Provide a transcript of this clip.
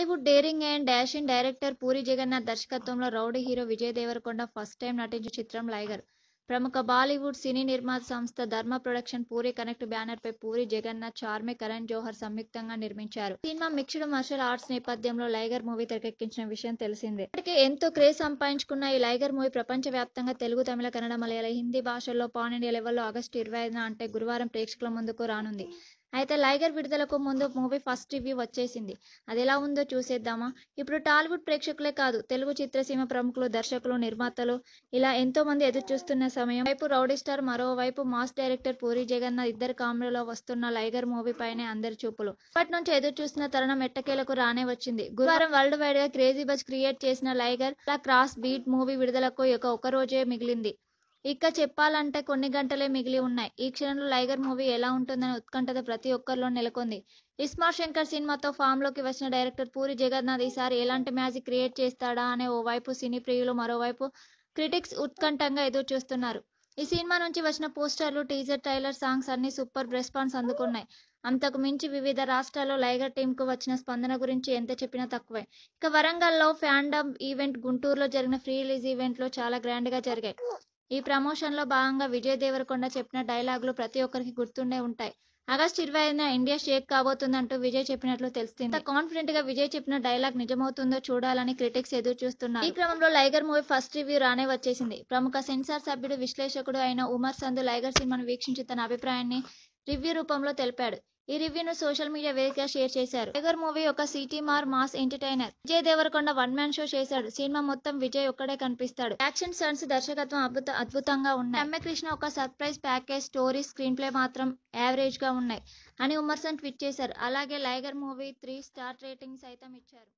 Bollywood daring and dashing director Puri Jagannadh దర్శకత్వంలో rowdy hero Vijay Deverakonda first time నటించిన చిత్రం లైగర్ ప్రముఖ బాలీవుడ్ సినీ నిర్మాత సంస్థ Dharma production Puri Connect banner పై పూరి జగన్నాథ్ చార్మి కరణ్ జోహర్ సంయుక్తంగా నిర్మించారు సినిమా మిక్స్డ్ మార్షల్ ఆర్ట్స్ నేపథ్యంలో లైగర్ మూవీ తెరకెక్కించిన విషయం తెలిసిందే ఇప్పటికే ఎంతో క్రేజ్ సంపాదించుకున్న ఈ లైగర్ మూవీ ప్రపంచ వ్యాప్తంగా తెలుగు తమిళ కన్నడ మలయాళ హిందీ భాషల్లో పాన్ ఇండియా లెవెల్లో ఆగస్టు ఇరవై ఐదున అంటే గురువారం ప్రేక్షకుల ముందుకు రానుంది అయితే లైగర్ విడుదలకు ముందు మూవీ ఫస్ట్ రివ్యూ వచ్చేసింది అది ఎలా ఉందో చూసేద్దామా ఇప్పుడు టాలీవుడ్ ప్రేక్షకులే కాదు తెలుగు చిత్రసీమ ప్రముఖులు దర్శకులు నిర్మాతలు ఇలా ఎంతో మంది ఎదురు చూస్తున్న సమయం వైపు రౌడీ స్టార్ మరోవైపు మాస్ డైరెక్టర్ పూరి జగన్నాథ్ ఇద్దరు కామెడీలో వస్తున్న లైగర్ మూవీ పైనే అందరి చూపులు ఇప్పటి నుంచి ఎదురు చూసిన తరుణం ఎట్టకేలకు రానే వచ్చింది గురువారం వరల్డ్ వైడ్ గా క్రేజీ బజ్ క్రియేట్ చేసిన లైగర్ క్రాస్ బీట్ మూవీ విడుదలకు ఒక రోజే మిగిలింది ఇక చెప్పాలంటే కొన్ని గంటలే మిగిలి ఉన్నాయి ఈ క్షణంలో లైగర్ మూవీ ఎలా ఉంటుందనే ఉత్కంఠత ప్రతి ఒక్కరిలో నెలకొంది ఇస్మార్ శంకర్ సినిమాతో ఫామ్ లోకి వచ్చిన డైరెక్టర్ పూరి జగన్నాథ్ ఈసారి ఎలాంటి మ్యాజిక్ క్రియేట్ చేస్తాడా అనే ఓ వైపు సినీ ప్రియులు మరోవైపు క్రిటిక్స్ ఉత్కంఠంగా ఎదురు చూస్తున్నారు ఈ సినిమా నుంచి వచ్చిన పోస్టర్లు టీజర్ ట్రైలర్ సాంగ్స్ అన్ని సూపర్ రెస్పాన్స్ అందుకున్నాయి అంతకు మించి వివిధ రాష్ట్రాల్లో లైగర్ కు వచ్చిన స్పందన గురించి ఎంత చెప్పినా తక్కువే ఇక వరంగల్లో ఫ్యాండమ్ ఈవెంట్ గుంటూరులో జరిగిన ఫ్రీ రిలీజ్ ఈవెంట్లో చాలా గ్రాండ్ గా జరిగాయి ఈ ప్రమోషన్లో భాగంగా విజయ్ దేవరకొండ చెప్పిన డైలాగులు ప్రతి ఒక్కరికి గుర్తుండే ఉంటాయి ఆగస్ట్ ఇరవై ఐదున ఇండియా షేక్ కాబోతుందంటూ విజయ్ చెప్పినట్లు తెలిసింది కాన్ఫిడెంట్ గా విజయ్ చెప్పిన డైలాగ్ నిజమవుతుందో చూడాలని క్రిటిక్స్ ఎదురు చూస్తున్నారు ఈ క్రమంలో లైగర్ మూవీ ఫస్ట్ రివ్యూ రానే వచ్చేసింది ప్రముఖ సెన్సార్ సభ్యుడు విశ్లేషకుడు అయిన ఉమర్ సందు లైగర్ సినిమాను వీక్షించి తన అభిప్రాయాన్ని రివ్యూ రూపంలో తెలిపాడు ఈ రివ్యూను సోషల్ మీడియా వేదికగా షేర్ చేశారు టైగర్ మూవీ ఒక సిటీ మార్ mass entertainer Vijay Deverakonda one man show చేశాడు సినిమా మొత్తం విజయ్ ఒక్కడే కనిపిస్తాడు యాక్షన్ సన్స్ దర్శకత్వం అద్భుత అద్భుతంగా ఉన్నాయి కృష్ణ ఒక surprise package story screenplay మాత్రం యావరేజ్ గా ఉన్నాయి అని ఉమర్సన్ ట్వీట్ చేశారు అలాగే Liger movie three star rating సైతం ఇచ్చారు